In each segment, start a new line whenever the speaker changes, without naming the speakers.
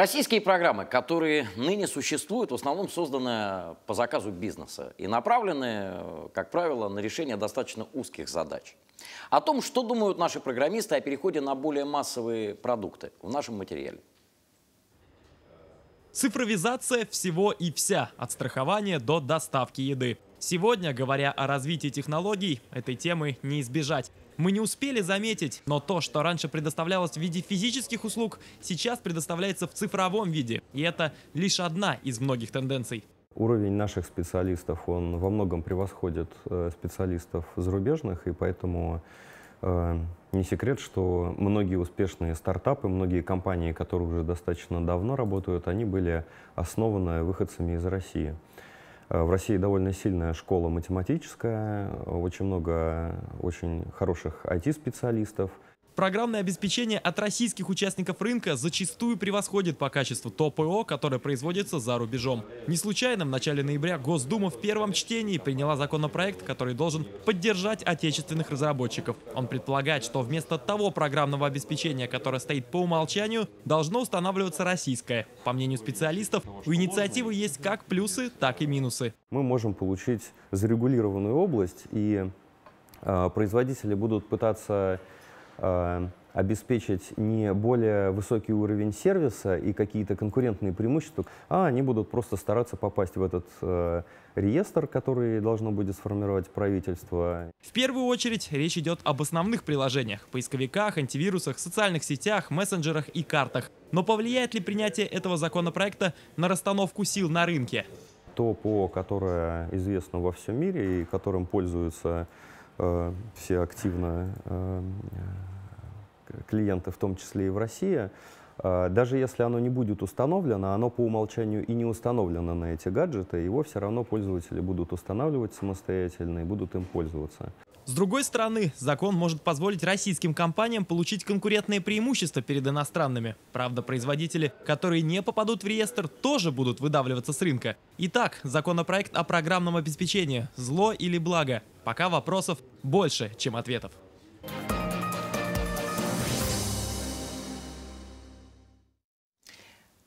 Российские программы, которые ныне существуют, в основном созданы по заказу бизнеса и направлены, э, как правило, на решение достаточно узких задач. О том, что думают наши программисты о переходе на более массовые продукты в нашем материале.
Цифровизация всего и вся, от страхования до доставки еды. Сегодня, говоря о развитии технологий, этой темы не избежать мы не успели заметить, но то, что раньше предоставлялось в виде физических услуг, сейчас предоставляется в цифровом виде. И это лишь одна из многих тенденций.
Уровень наших специалистов, он во многом превосходит э, специалистов зарубежных, и поэтому э, не секрет, что многие успешные стартапы, многие компании, которые уже достаточно давно работают, они были основаны выходцами из России. Э, в России довольно сильная школа математическая, очень много очень хороших IT-специалистов –
Программное обеспечение от российских участников рынка зачастую превосходит по качеству то ПО, которое производится за рубежом. Не случайно в начале ноября Госдума в первом чтении приняла законопроект, который должен поддержать отечественных разработчиков. Он предполагает, что вместо того программного обеспечения, которое стоит по умолчанию, должно устанавливаться российское. По мнению специалистов, у инициативы есть как плюсы, так и минусы.
Мы можем получить зарегулированную область, и э, производители будут пытаться Э, обеспечить не более высокий уровень сервиса и какие-то конкурентные преимущества, а они будут просто стараться попасть в этот э, реестр, который должно будет сформировать правительство.
В первую очередь речь идет об основных приложениях – поисковиках, антивирусах, социальных сетях, мессенджерах и картах. Но повлияет ли принятие этого законопроекта на расстановку сил на рынке?
То ПО, которое известно во всем мире и которым пользуются э, все активно э, клиенты, в том числе и в России, а, даже если оно не будет установлено, оно по умолчанию и не установлено на эти гаджеты, его все равно пользователи будут устанавливать самостоятельно и будут им пользоваться.
С другой стороны, закон может позволить российским компаниям получить конкурентные преимущества перед иностранными. Правда, производители, которые не попадут в реестр, тоже будут выдавливаться с рынка. Итак, законопроект о программном обеспечении – зло или благо? Пока вопросов больше, чем ответов.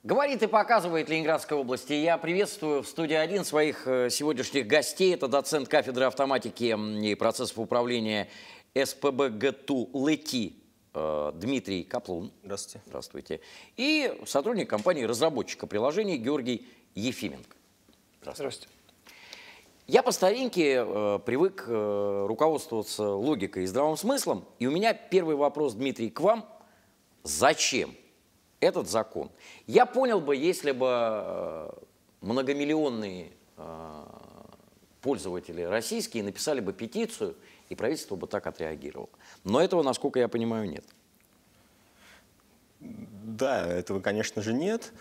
Говорит и показывает Ленинградской области. Я приветствую в студии один своих э, сегодняшних гостей. Это доцент кафедры автоматики и процессов управления СПбГТУ ЛЭТИ э, Дмитрий Каплун. Здравствуйте. Здравствуйте. И сотрудник компании разработчика приложений Георгий Ефименко. Здравствуйте. Здравствуйте. Я по старинке э, привык э, руководствоваться логикой и здравым смыслом. И у меня первый вопрос, Дмитрий, к вам. Зачем этот закон. Я понял бы, если бы э, многомиллионные э, пользователи российские написали бы петицию, и правительство бы так отреагировало.
Но этого, насколько я понимаю, нет. Да, этого, конечно же, нет.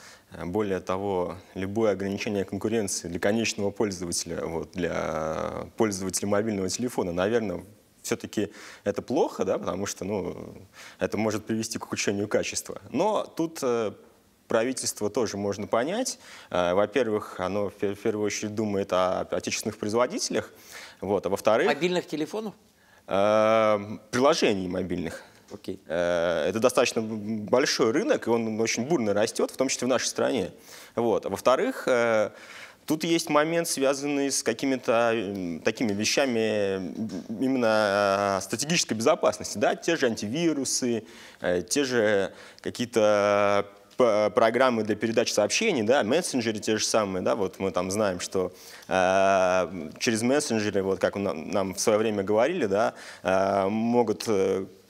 Более того, любое ограничение конкуренции для конечного пользователя, вот, для пользователя мобильного телефона, наверное, все-таки это плохо, да, потому что ну, это может привести к ухудшению качества. Но тут э, правительство тоже можно понять. Э, во-первых, оно в первую очередь думает о отечественных производителях, вот, а во-вторых... Мобильных телефонов? Э, приложений мобильных. Okay. Это достаточно большой рынок, и он очень бурно растет, в том числе в нашей стране. Вот. А во-вторых, Тут есть момент, связанный с какими-то эм, такими вещами именно э, стратегической безопасности. Да? Те же антивирусы, э, те же какие-то э, программы для передачи сообщений, да, мессенджеры те же самые, да, вот мы там знаем, что э, через мессенджеры, вот как нам, нам в свое время говорили, да, э, могут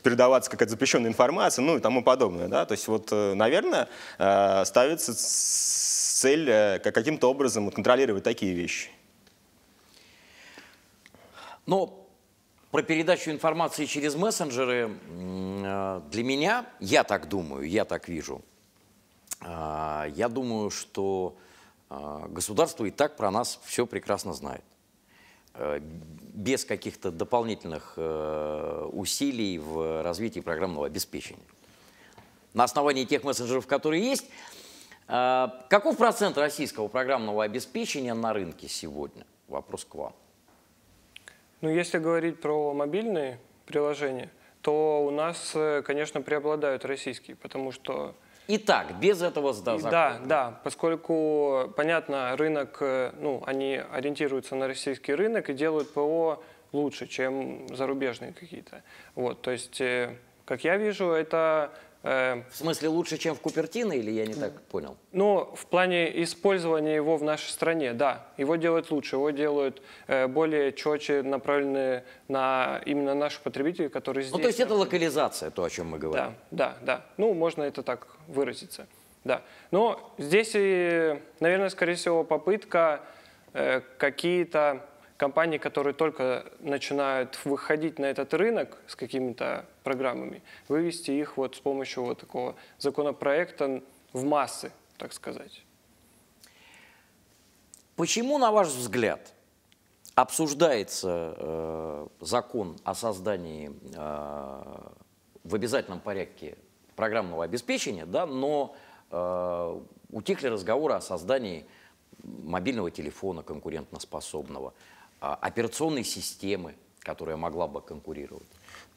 передаваться какая-то запрещенная информация, ну и тому подобное, да, то есть вот, наверное, э, ставится цель э, каким-то образом контролировать такие вещи.
Но ну, про передачу информации через мессенджеры э, для меня, я так думаю, я так вижу, э, я думаю, что государство и так про нас все прекрасно знает. Без каких-то дополнительных усилий в развитии программного обеспечения. На основании тех мессенджеров, которые есть, а, каков процент российского программного обеспечения на рынке сегодня? Вопрос к вам.
Ну, если говорить про мобильные приложения, то у нас, э, конечно, преобладают российские, потому что... И так, без этого да, Да, да, поскольку, понятно, рынок, э, ну, они ориентируются на российский рынок и делают ПО лучше, чем зарубежные какие-то. Вот, то есть, э, как я вижу, это Эм, в смысле, лучше, чем в Купертино, или я не так понял? Ну, в плане использования его в нашей стране, да. Его делают лучше, его делают э, более четче, направленные на именно наши потребители, которые здесь. Ну, то есть это
локализация, то, о чем мы говорим. Да,
да, да. Ну, можно это так выразиться. Да. Но здесь, и, наверное, скорее всего, попытка э, какие-то компании, которые только начинают выходить на этот рынок с какими-то программами, вывести их вот с помощью вот такого законопроекта в массы, так сказать.
Почему, на ваш взгляд, обсуждается э, закон о создании э, в обязательном порядке программного обеспечения, да, но э, утихли разговоры о создании мобильного телефона
конкурентоспособного – а, операционной системы, которая могла бы конкурировать.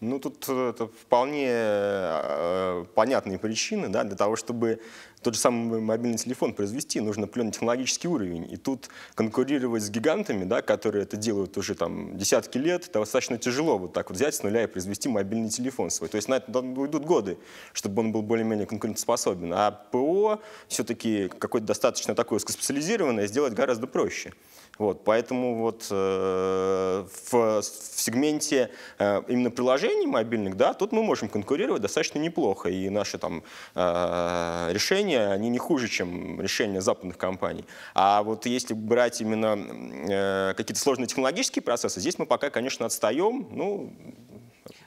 Ну, тут э, это вполне э, понятные причины. Да? Для того, чтобы тот же самый мобильный телефон произвести, нужно определенный технологический уровень. И тут конкурировать с гигантами, да, которые это делают уже там, десятки лет, это достаточно тяжело вот так вот взять с нуля и произвести мобильный телефон свой. То есть на это уйдут годы, чтобы он был более-менее конкурентоспособен. А ПО все-таки какое-то достаточно такое узкоспециализированное сделать гораздо проще. Вот, поэтому вот э, в, в сегменте э, именно приложений мобильных, да, тут мы можем конкурировать достаточно неплохо, и наши там э, решения, они не хуже, чем решения западных компаний. А вот если брать именно э, какие-то сложные технологические процессы, здесь мы пока, конечно, отстаем, ну,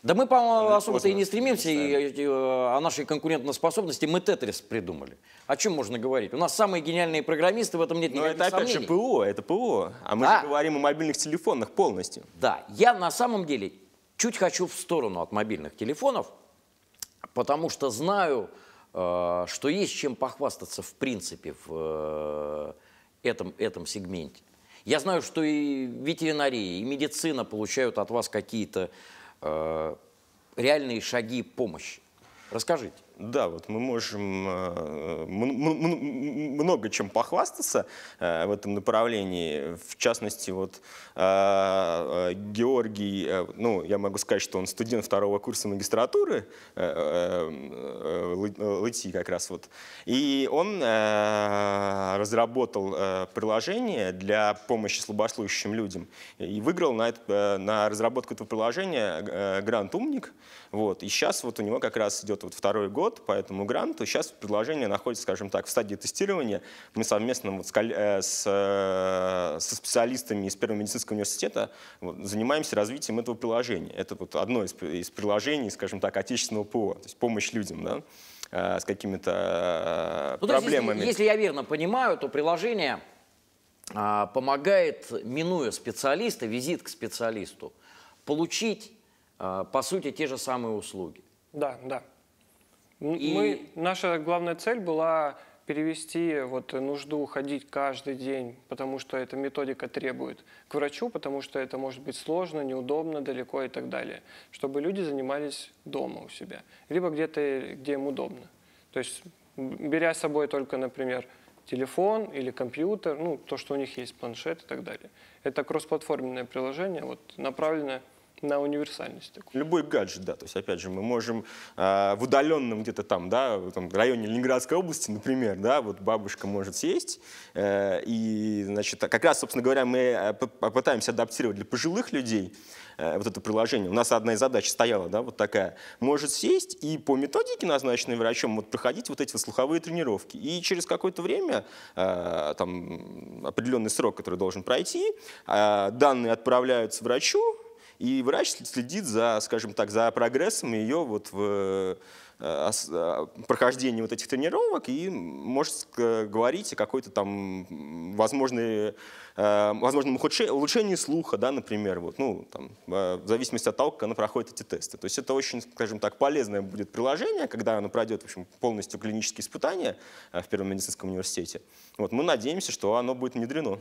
да
мы, по-моему, особо-то и не стремимся, и, и, э, о нашей конкурентоспособности мы тетрис придумали. О чем можно говорить? У нас самые гениальные программисты, в этом нет Но ну, никаких это сомнений. же
ПО, это ПО. А мы да. же говорим о мобильных телефонах полностью. Да, я на самом деле Чуть хочу в сторону
от мобильных телефонов, потому что знаю, э, что есть чем похвастаться в принципе в э, этом, этом сегменте. Я знаю, что и ветеринария, и медицина получают от вас какие-то э,
реальные шаги помощи. Расскажите. Да, вот мы можем э, много чем похвастаться э, в этом направлении. В частности, вот э, Георгий, ну, я могу сказать, что он студент второго курса магистратуры ЛТИ как раз вот. И он разработал приложение для помощи слабослышащим людям и выиграл на, это, на разработку этого приложения грант «Умник». Вот. И сейчас вот у него как раз идет вот второй год, год по этому гранту. Сейчас предложение находится, скажем так, в стадии тестирования. Мы совместно вот с, э, с, э, со специалистами из Первого медицинского университета вот, занимаемся развитием этого приложения. Это вот одно из, из приложений, скажем так, отечественного ПО, то есть помощь людям. Да? Э, с какими-то ну, проблемами. Есть, если,
я верно понимаю, то приложение
а, помогает,
минуя специалиста, визит к специалисту, получить, по сути, те же самые услуги.
Да, да. И... Мы, наша главная цель была перевести вот нужду ходить каждый день, потому что эта методика требует, к врачу, потому что это может быть сложно, неудобно, далеко и так далее, чтобы люди занимались дома у себя, либо где-то, где им удобно. То есть беря с собой только, например, телефон или компьютер, ну, то, что у них есть, планшет и так далее. Это кроссплатформенное приложение, вот, направленное на универсальность. Такую. Любой гаджет,
да, то есть, опять же, мы можем э, в удаленном где-то там, да, в там, районе Ленинградской области, например, да, вот бабушка может съесть, э, и, значит, как раз, собственно говоря, мы э, пытаемся адаптировать для пожилых людей э, вот это приложение. У нас одна из задач стояла, да, вот такая. Может съесть и по методике, назначенной врачом, вот проходить вот эти вот слуховые тренировки. И через какое-то время, э, там, определенный срок, который должен пройти, э, данные отправляются врачу, и врач следит за, скажем так, за прогрессом ее вот в э, э, прохождении вот этих тренировок и может говорить о какой-то там возможной, э, возможном улучшении слуха, да, например, вот, ну, там, в зависимости от того, как она проходит эти тесты. То есть это очень, скажем так, полезное будет приложение, когда оно пройдет в общем, полностью клинические испытания в Первом медицинском университете. Вот, мы надеемся, что оно будет внедрено.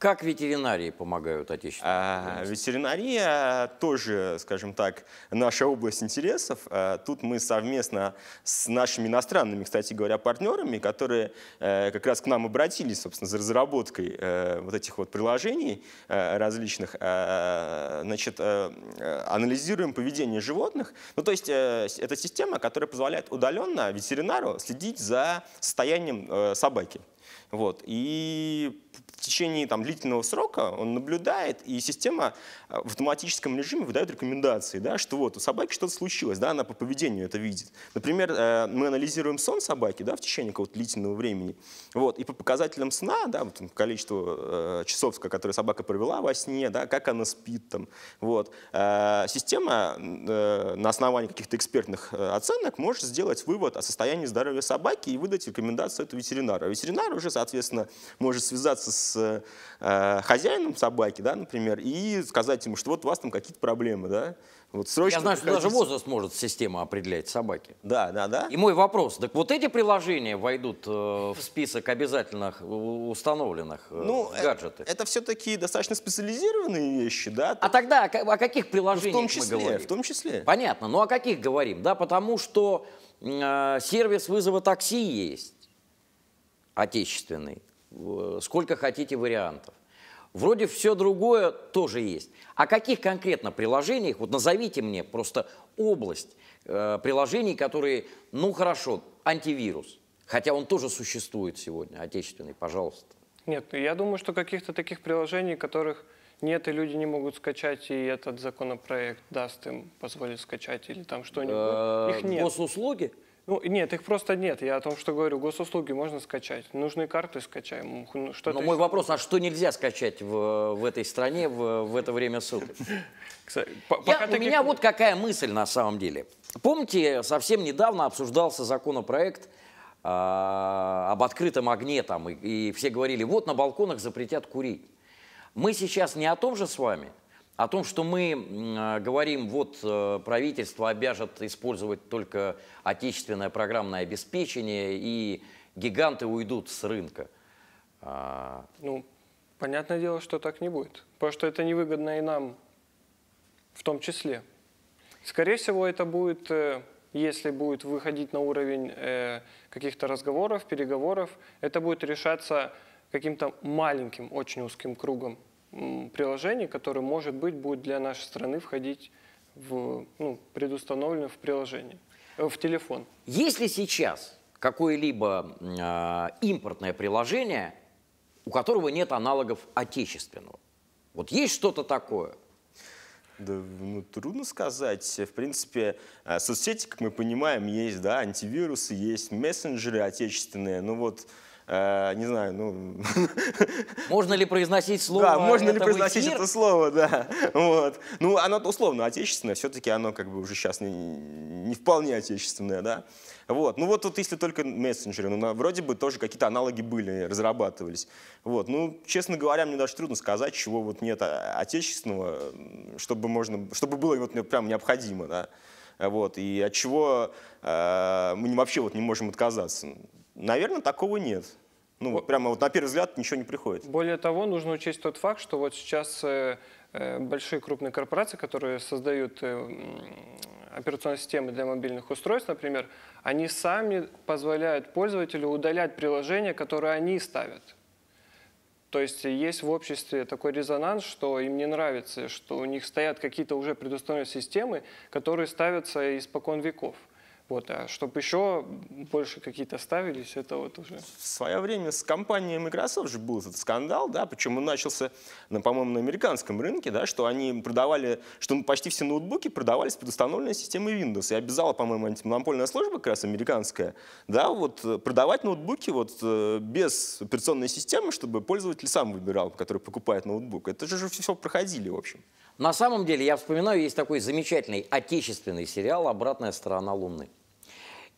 Как ветеринарии помогают отечественным? А, ветеринария тоже, скажем так, наша область интересов. А, тут мы совместно с нашими иностранными, кстати говоря, партнерами, которые э, как раз к нам обратились, собственно, за разработкой э, вот этих вот приложений э, различных, а, значит, анализируем поведение животных. Ну, то есть это система, которая позволяет удаленно ветеринару следить за состоянием собаки. Вот. И в течение там, длительного срока он наблюдает, и система э, в автоматическом режиме выдает рекомендации, да, что вот у собаки что-то случилось, да, она по поведению это видит. Например, э, мы анализируем сон собаки да, в течение какого-то длительного времени, вот, и по показателям сна, да, вот, количество э, часов, которые собака провела во сне, да, как она спит, там, вот, э, система э, на основании каких-то экспертных э, оценок может сделать вывод о состоянии здоровья собаки и выдать рекомендацию эту ветеринару. А ветеринар уже, соответственно, может связаться с э, хозяином собаки, да, например, и сказать ему, что вот у вас там какие-то проблемы, да, вот срочно Я знаю, что даже возраст
может система
определять собаки. Да, да, да.
И мой вопрос, так вот эти приложения войдут э, в список обязательных установленных э, ну, э, гаджетов? Это, это все-таки достаточно специализированные вещи, да? А тогда о, о каких приложениях ну, в том числе, мы говорим? В том числе. Понятно, но ну, о каких говорим, да, потому что э, сервис вызова такси есть отечественный. Сколько хотите вариантов. Вроде все другое тоже есть. О а каких конкретно приложениях, вот назовите мне просто область э, приложений, которые, ну хорошо, антивирус, хотя он тоже существует сегодня, отечественный, пожалуйста.
Нет, ну, я думаю, что каких-то таких приложений, которых нет, и люди не могут скачать, и этот законопроект даст им, позволит скачать, или там что-нибудь. Э, Их нет. Госуслуги? Ну, нет, их просто нет. Я о том, что говорю, госуслуги можно скачать. Нужные карты скачаем. Ну, ну, что Но мой есть...
вопрос, а что нельзя скачать в, в этой стране в, в это время суток? Я, у меня
вот какая мысль
на самом деле. Помните, совсем недавно обсуждался законопроект э, об открытом огне там, и, и все говорили, вот на балконах запретят курить. Мы сейчас не о том же с вами, о том, что мы э, говорим, вот э, правительство обяжет использовать только отечественное программное обеспечение, и гиганты уйдут с рынка. А,
ну, понятное дело, что так не будет. Потому что это невыгодно и нам в том числе. Скорее всего, это будет, э, если будет выходить на уровень каких-то разговоров, переговоров, это будет решаться каким-то маленьким, очень узким кругом приложений, которое, может быть, будет для нашей страны входить в, ну, предустановлено в приложение, э, в телефон.
Если сейчас какое-либо э, импортное приложение, у которого нет аналогов отечественного?
Вот есть что-то такое? Да, ну, трудно сказать. В принципе, э, соцсети, как мы понимаем, есть, да, антивирусы, есть мессенджеры отечественные. Ну вот э, не знаю, ну... Можно ли произносить слово? Да, можно ли произносить эфир? это слово, да. Вот. Ну, оно условно отечественное, все-таки оно как бы уже сейчас не, не вполне отечественное, да. Вот. Ну вот тут, вот, если только мессенджеры, ну, вроде бы тоже какие-то аналоги были, разрабатывались. Вот. Ну, честно говоря, мне даже трудно сказать, чего вот нет а, отечественного, чтобы можно, чтобы было вот прям необходимо, да. Вот. И от чего э, мы вообще вот не можем отказаться. Наверное, такого нет. Ну, вот прямо вот на первый взгляд ничего не приходит.
Более того, нужно учесть тот факт, что вот сейчас э, э, большие крупные корпорации, которые создают э, операционные системы для мобильных устройств, например, они сами позволяют пользователю удалять приложения, которые они ставят. То есть есть в обществе такой резонанс, что им не нравится, что у них стоят какие-то уже предустановленные системы, которые ставятся испокон веков. Вот, а чтобы еще больше какие-то ставились, это вот уже... В
свое время с компанией Microsoft же был этот скандал, да, причем он начался, ну, по-моему, на американском рынке, да, что они продавали, что почти все ноутбуки продавались под установленной системой Windows. И обязала, по-моему, антимонопольная служба, как раз американская, да, вот э, продавать ноутбуки вот э, без операционной системы, чтобы пользователь сам выбирал, который покупает ноутбук. Это же все проходили, в общем. На самом деле, я вспоминаю, есть такой замечательный отечественный
сериал «Обратная сторона Луны».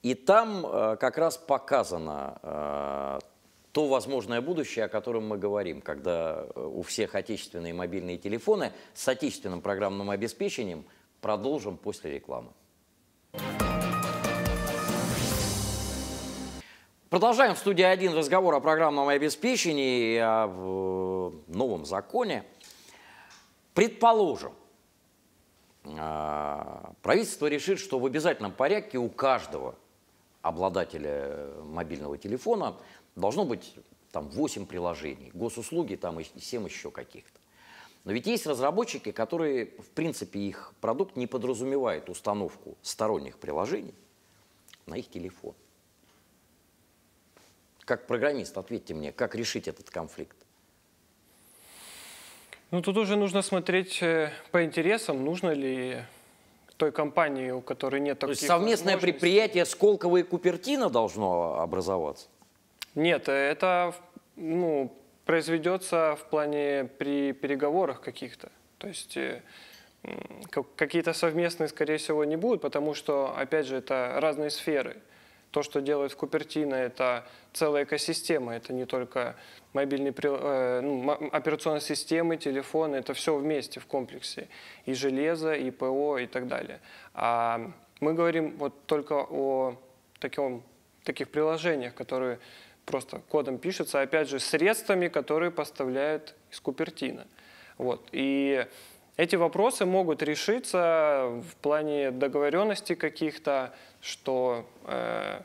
И там э, как раз показано э, то возможное будущее, о котором мы говорим, когда э, у всех отечественные мобильные телефоны с отечественным программным обеспечением продолжим после рекламы. Продолжаем в студии один разговор о программном обеспечении и о новом законе. Предположим, правительство решит, что в обязательном порядке у каждого обладателя э, мобильного телефона должно быть там 8 приложений, госуслуги там и 7 еще каких-то. Но ведь есть разработчики, которые, в принципе, их продукт не подразумевает установку сторонних приложений на их телефон. Как программист, ответьте мне, как решить этот конфликт?
Ну, тут уже нужно смотреть э, по интересам, нужно ли той компании, у которой нет таких То есть совместное
предприятие Сколково и Купертино должно образоваться?
Нет, это ну, произведется в плане при переговорах каких-то. То есть э, какие-то совместные, скорее всего, не будут, потому что, опять же, это разные сферы то, что делает Купертино, это целая экосистема, это не только мобильные э, ну, операционные системы, телефоны, это все вместе в комплексе, и железо, и ПО, и так далее. А мы говорим вот только о таком, таких приложениях, которые просто кодом пишутся, а опять же, средствами, которые поставляют из Купертина. Вот. И эти вопросы могут решиться в плане договоренности каких-то, что э,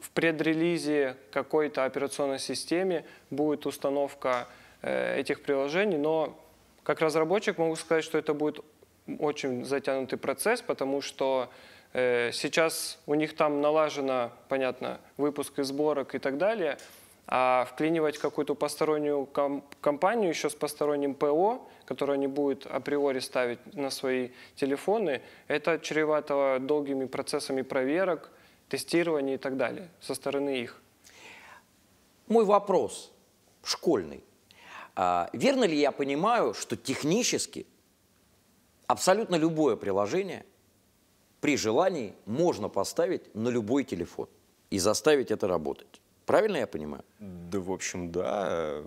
в предрелизе какой-то операционной системе будет установка э, этих приложений, но как разработчик могу сказать, что это будет очень затянутый процесс, потому что э, сейчас у них там налажено, понятно, выпуск и сборок и так далее, а вклинивать какую-то постороннюю ком компанию еще с посторонним ПО, которые они будут априори ставить на свои телефоны, это чревато долгими процессами проверок, тестирования и так далее со стороны их. Мой вопрос школьный. А, верно ли я понимаю,
что технически абсолютно любое приложение при желании можно поставить на любой телефон и заставить это работать? Правильно я понимаю? Да, в общем, да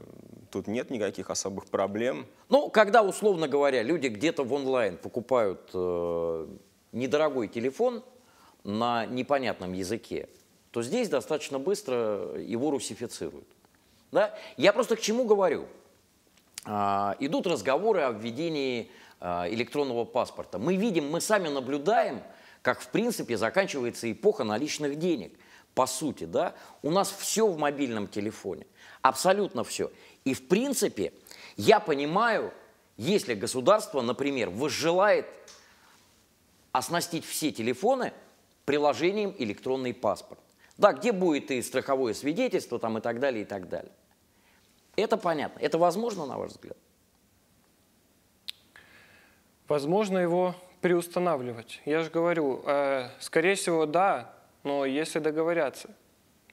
тут нет никаких особых проблем. Ну, когда, условно говоря, люди где-то в онлайн покупают э, недорогой телефон на непонятном языке, то здесь достаточно быстро его русифицируют. Да? Я просто к чему говорю? А, идут разговоры о введении а, электронного паспорта. Мы видим, мы сами наблюдаем, как в принципе заканчивается эпоха наличных денег по сути, да, у нас все в мобильном телефоне, абсолютно все. И в принципе, я понимаю, если государство, например, возжелает оснастить все телефоны приложением электронный паспорт. Да, где будет и страховое свидетельство там и так далее, и так далее. Это понятно. Это возможно, на ваш взгляд?
Возможно его приустанавливать. Я же говорю, э, скорее всего, да, но если договорятся,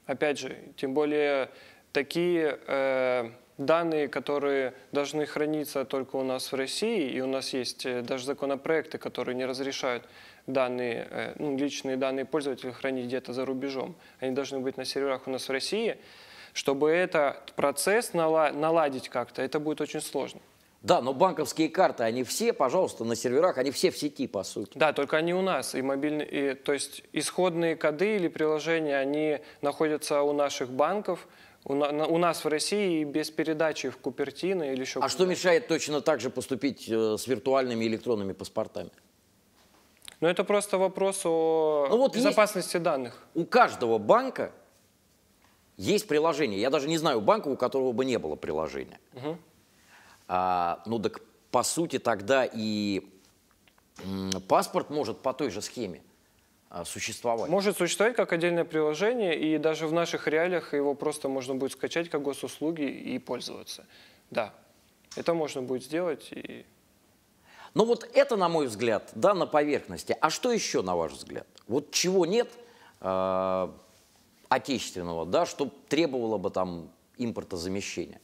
опять же, тем более такие э, данные, которые должны храниться только у нас в России, и у нас есть э, даже законопроекты, которые не разрешают данные, э, ну, личные данные пользователей хранить где-то за рубежом. Они должны быть на серверах у нас в России. Чтобы этот процесс наладить как-то, это будет очень сложно. Да, но банковские карты, они все, пожалуйста, на серверах, они все в сети, по сути. Да, только они у нас. И мобильные, и, то есть исходные коды или приложения, они находятся у наших банков, у, на, у нас в России без передачи в Купертино или еще А что мешает точно так же поступить э, с виртуальными электронными паспортами? Ну, это просто вопрос о ну, вот безопасности есть... данных.
У каждого банка есть приложение. Я даже не знаю банка, у которого бы не было приложения. Угу. А, ну так по сути тогда и паспорт может по той же схеме
а, существовать. Может существовать как отдельное приложение, и даже в наших реалиях его просто можно будет скачать как госуслуги и пользоваться. Да, это можно будет сделать. И...
Ну вот это, на мой взгляд, да, на поверхности. А что еще, на ваш взгляд? Вот чего нет э, отечественного, да, что требовало бы там импортозамещения?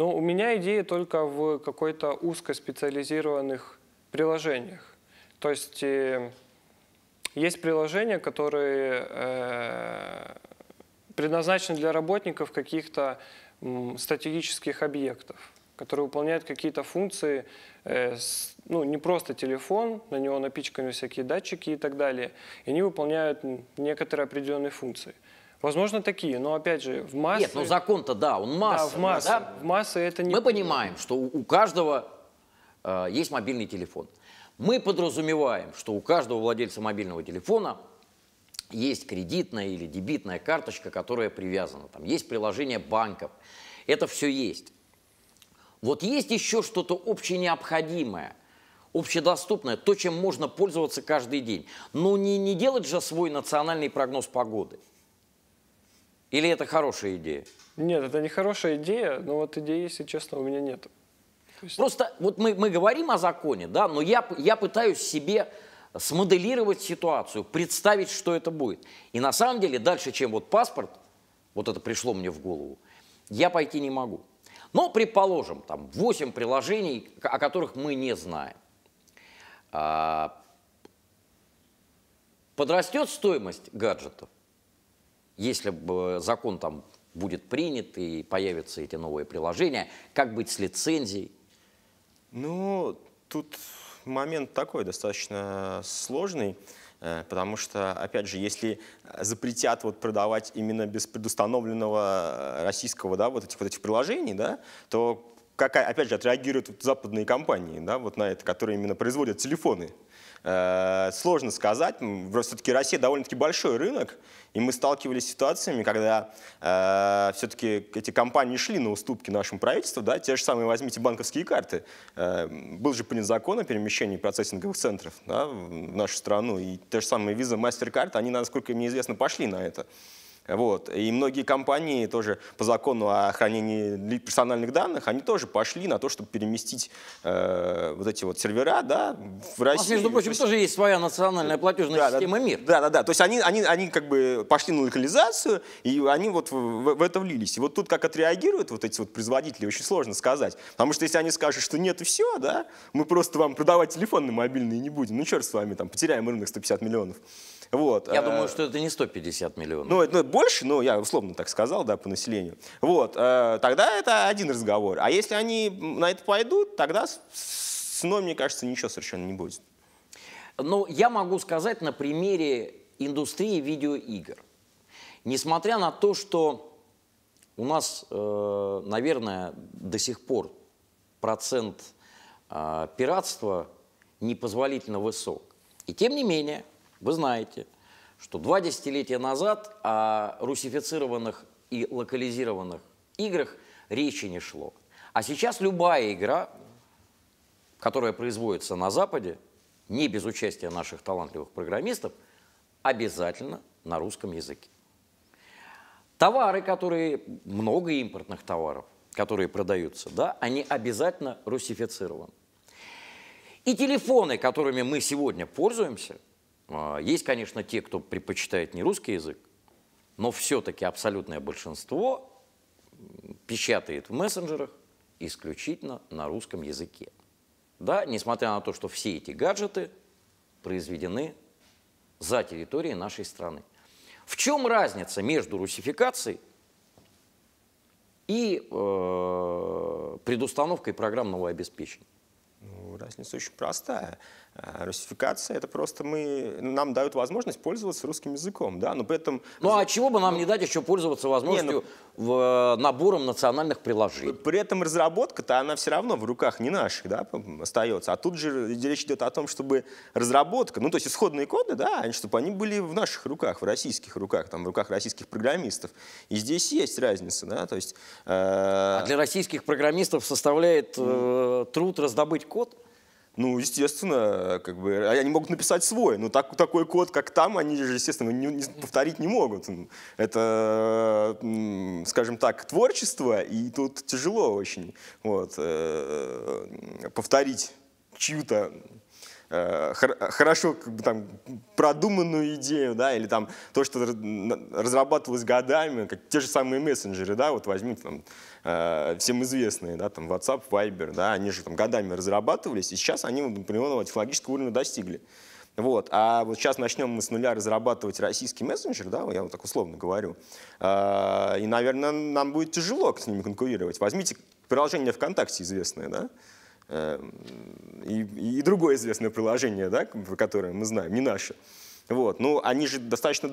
Но у меня идея только в какой-то узкоспециализированных приложениях. То есть э, есть приложения, которые э, предназначены для работников каких-то стратегических объектов, которые выполняют какие-то функции, э, с, ну, не просто телефон, на него напичканы всякие датчики и так далее, и они выполняют некоторые определенные функции – Возможно, такие, но опять же, в массы... Нет, но ну закон-то, да, он масса. Да, в массы, да? в массы это не... Мы
понимаем, что у каждого э, есть мобильный телефон. Мы подразумеваем, что у каждого владельца мобильного телефона есть кредитная или дебитная карточка, которая привязана. Там есть приложение банков. Это все есть. Вот есть еще что-то общее, необходимое, общедоступное, то, чем можно пользоваться каждый день. Но не, не делать же свой национальный прогноз погоды. Или это хорошая идея?
Нет, это не хорошая идея, но вот идеи, если честно, у меня
нет. Есть... Просто вот мы, мы говорим о законе, да, но я, я пытаюсь себе смоделировать ситуацию, представить, что это будет. И на самом деле дальше, чем вот паспорт, вот это пришло мне в голову, я пойти не могу. Но, предположим, там 8 приложений, о которых мы не знаем. А, подрастет стоимость гаджетов? если бы э, закон там будет принят и появятся эти новые приложения, как быть с
лицензией? Ну, тут момент такой достаточно сложный. Э, потому что, опять же, если запретят вот продавать именно без предустановленного э, российского, да, вот этих вот этих приложений, да, то какая, опять же, отреагируют вот западные компании, да, вот на это, которые именно производят телефоны. Э, сложно сказать, все-таки Россия довольно-таки большой рынок, и мы сталкивались с ситуациями, когда э, все-таки эти компании шли на уступки нашему правительству, да, те же самые возьмите банковские карты. Э, был же принят закон о перемещении процессинговых центров да, в нашу страну, и те же самые виза, MasterCard, они, насколько мне известно, пошли на это. Вот. И многие компании тоже по закону о хранении персональных данных, они тоже пошли на то, чтобы переместить э, вот эти вот сервера да, в Россию. У между прочим, тоже есть своя национальная платежная да, система да, МИР. Да, да, да. То есть они, они, они как бы пошли на локализацию, и они вот в, в, в это влились. И вот тут как отреагируют вот эти вот производители, очень сложно сказать. Потому что если они скажут, что нет все, да, мы просто вам продавать телефоны мобильные не будем, ну черт с вами, там, потеряем рынок 150 миллионов. Вот. Я э, думаю, что
это не 150 миллионов.
Ну, это ну, больше, но я условно так сказал, да, по населению. Вот, э, тогда это один разговор. А если они на это пойдут, тогда с ценой, мне кажется, ничего совершенно не будет.
Ну, я могу сказать на примере индустрии видеоигр. Несмотря на то, что у нас, э, наверное, до сих пор процент пиратства непозволительно высок. И тем не менее, вы знаете, что два десятилетия назад о русифицированных и локализированных играх речи не шло. А сейчас любая игра, которая производится на Западе, не без участия наших талантливых программистов, обязательно на русском языке. Товары, которые, много импортных товаров, которые продаются, да, они обязательно русифицированы. И телефоны, которыми мы сегодня пользуемся – а, есть, конечно, те, кто предпочитает не русский язык, но все-таки абсолютное большинство печатает в мессенджерах исключительно на русском языке. Да, несмотря на то, что все эти гаджеты произведены за территорией нашей страны. В чем разница между русификацией и э, предустановкой
программного обеспечения? разница очень простая. Э, русификация — это просто мы, нам дают возможность пользоваться русским языком, да, но поэтому Ну а чего бы нам ну не дать еще пользоваться возможностью не, ну... в, э, набором национальных приложений? При этом разработка-то, она все равно в руках не наших, да, остается. А тут же речь идет о том, чтобы разработка, ну то есть исходные коды, да, они, а чтобы они были в наших руках, в российских руках, там, в руках российских программистов. И здесь есть разница, да, то есть... Э... А для российских программистов составляет э, труд раздобыть код? Ну, естественно, как бы, а они могут написать свой, но так, такой код, как там, они же, естественно, не, не, повторить не могут. Это, скажем так, творчество, и тут тяжело очень вот, э, повторить чью-то э, хорошо как бы, там, продуманную идею, да, или там то, что разрабатывалось годами, как те же самые мессенджеры, да, вот возьмите там Э, всем известные, да, там WhatsApp, Viber, да, они же там годами разрабатывались, и сейчас они, например, технологического уровня достигли. Вот. А вот сейчас начнем мы с нуля разрабатывать российский мессенджер, да, я вот так условно говорю, э, и, наверное, нам будет тяжело с ними конкурировать. Возьмите приложение ВКонтакте известное, да, э, и, и другое известное приложение, да, которое мы знаем, не наше. Вот, ну, они же достаточно...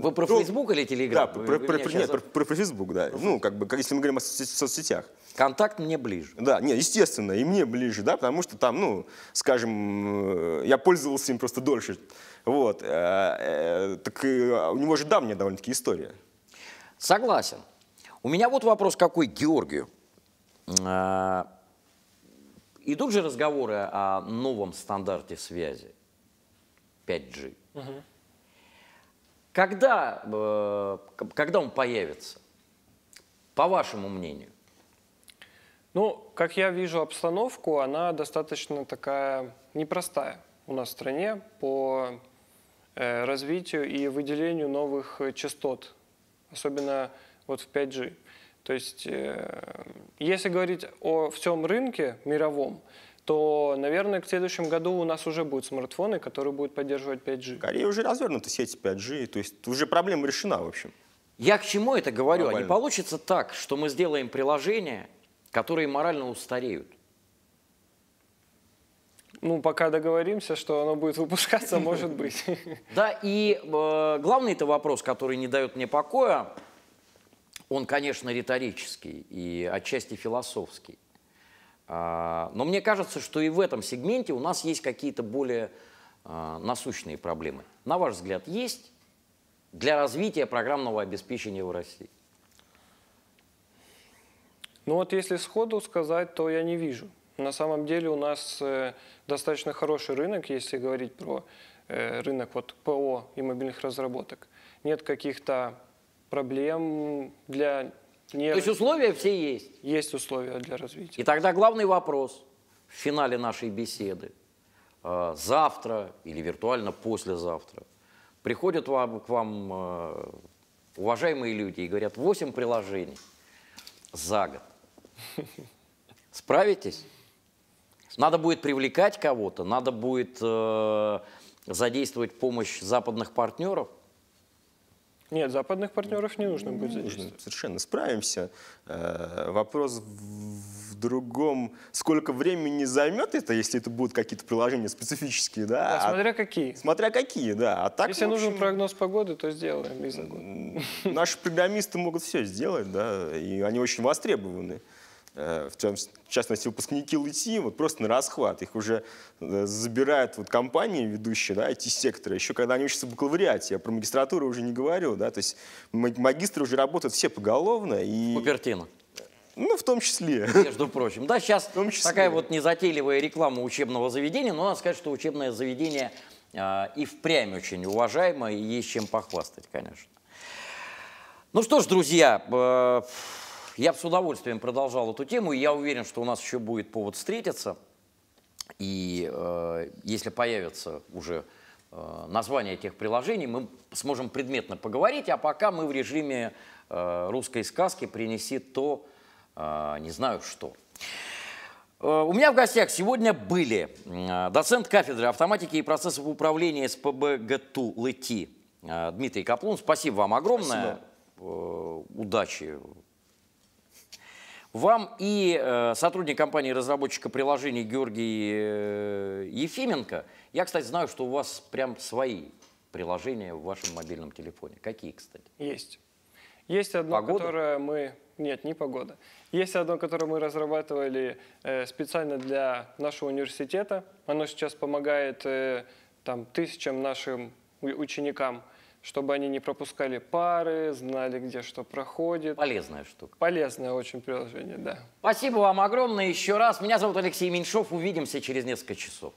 Вы про ну, или
Telegram? Да, про, про, про, нет, про,
про, про Facebook, да. ну, как бы, если мы говорим о соцсетях. Контакт мне ближе. Да, нет, естественно, и мне ближе, да, потому что там, ну, скажем, э, я пользовался им просто дольше. Вот, э, э, так у него же давняя довольно-таки история. Согласен. У меня вот вопрос какой Георгию.
Идут же разговоры о новом стандарте связи. 5G. Угу. Когда, э, когда он появится, по вашему мнению?
Ну, как я вижу обстановку, она достаточно такая непростая у нас в стране по э, развитию и выделению новых частот, особенно вот в 5G. То есть, э, если говорить о всем рынке мировом, то, наверное, к следующему году у нас уже будут смартфоны, которые будут поддерживать 5G. Корея уже
развернута сеть 5G, то есть уже проблема решена, в общем. Я к
чему это говорю? Глобально. А не получится так, что мы сделаем приложения, которые морально устареют?
Ну, пока договоримся, что оно будет выпускаться, может быть.
Да, и э, главный-то вопрос, который не дает мне покоя, он, конечно, риторический и отчасти философский. А, но мне кажется, что и в этом сегменте у нас есть какие-то более а, насущные проблемы. На ваш взгляд, есть для развития программного обеспечения в России?
Ну вот если сходу сказать, то я не вижу. На самом деле у нас э, достаточно хороший рынок, если говорить про э, рынок вот ПО и мобильных разработок. Нет каких-то проблем для нет. То есть условия все есть? Есть условия для развития.
И тогда главный вопрос в финале нашей беседы. Э, завтра или виртуально послезавтра приходят вам, к вам э, уважаемые люди и говорят 8 приложений за год. Справитесь? Надо будет привлекать кого-то, надо будет э, задействовать помощь западных партнеров.
Нет, западных партнеров не нужно
будет не нужно. Совершенно справимся. Э, вопрос в другом, сколько времени займет это, если это будут какие-то приложения специфические, да? да а
смотря какие.
Смотря какие, да. А так, если общем, нужен
прогноз погоды, то сделаем.
Наши программисты могут все сделать, да, и они очень востребованы. Э, в частности, выпускники ЛИТИ, вот просто на расхват. Их уже э, забирают вот компании ведущие да, эти секторы еще когда они учатся в бакалавриате. Я про магистратуру уже не говорю. Да, то есть магистры уже работают все поголовно. И... Купертино. Ну, в том числе. Между
прочим. Да, сейчас в том числе. такая вот незатейливая реклама учебного заведения, но надо сказать, что учебное заведение э, и впрямь очень уважаемое, и есть чем похвастать, конечно. Ну что ж, друзья, э, я бы с удовольствием продолжал эту тему, и я уверен, что у нас еще будет повод встретиться. И э, если появится уже э, название этих приложений, мы сможем предметно поговорить, а пока мы в режиме э, русской сказки «Принеси то, э, не знаю что». Э, у меня в гостях сегодня были э, доцент кафедры автоматики и процессов управления СПБ ГТУ ЛЭТИ э, Дмитрий Каплун. Спасибо вам огромное. Спасибо. Удачи вам и э, сотрудник компании разработчика приложений Георгий э, Ефименко. Я, кстати, знаю, что у вас прям свои приложения в вашем мобильном телефоне. Какие, кстати?
Есть. Есть одно, погода? которое мы... Нет, не погода. Есть одно, которое мы разрабатывали э, специально для нашего университета. Оно сейчас помогает э, там, тысячам нашим ученикам – чтобы они не пропускали пары, знали, где что проходит. Полезная штука. Полезное очень приложение, да. Спасибо вам огромное еще
раз. Меня зовут Алексей Меньшов. Увидимся через несколько часов.